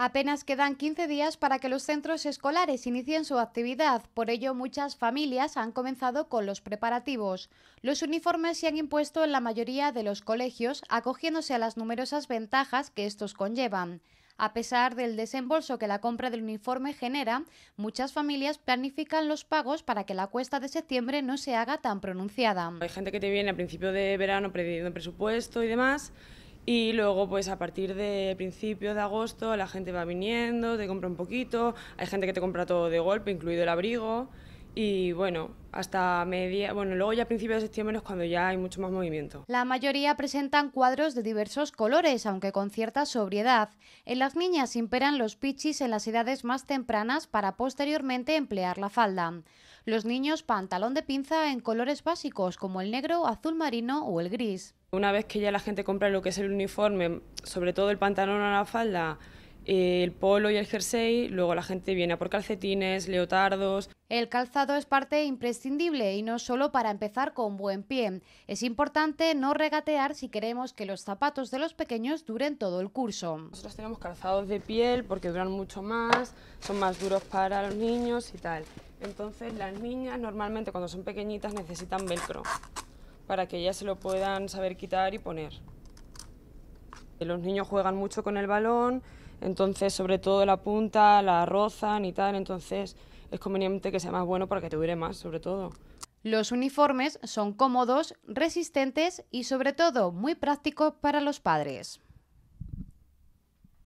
Apenas quedan 15 días para que los centros escolares inicien su actividad, por ello muchas familias han comenzado con los preparativos. Los uniformes se han impuesto en la mayoría de los colegios, acogiéndose a las numerosas ventajas que estos conllevan. A pesar del desembolso que la compra del uniforme genera, muchas familias planifican los pagos para que la cuesta de septiembre no se haga tan pronunciada. Hay gente que te viene a principio de verano pidiendo presupuesto y demás y luego, pues a partir de principios de agosto, la gente va viniendo, te compra un poquito, hay gente que te compra todo de golpe, incluido el abrigo y bueno, hasta media, bueno, luego ya a principios de septiembre es cuando ya hay mucho más movimiento. La mayoría presentan cuadros de diversos colores, aunque con cierta sobriedad. En las niñas imperan los pichis en las edades más tempranas para posteriormente emplear la falda. Los niños pantalón de pinza en colores básicos como el negro, azul marino o el gris. Una vez que ya la gente compra lo que es el uniforme, sobre todo el pantalón o la falda, eh, el polo y el jersey, luego la gente viene a por calcetines, leotardos. El calzado es parte imprescindible y no solo para empezar con buen pie. Es importante no regatear si queremos que los zapatos de los pequeños duren todo el curso. Nosotros tenemos calzados de piel porque duran mucho más, son más duros para los niños y tal. Entonces las niñas normalmente cuando son pequeñitas necesitan velcro para que ellas se lo puedan saber quitar y poner. Los niños juegan mucho con el balón, entonces, sobre todo la punta, la rozan y tal, entonces es conveniente que sea más bueno para que te dure más, sobre todo. Los uniformes son cómodos, resistentes y sobre todo muy prácticos para los padres.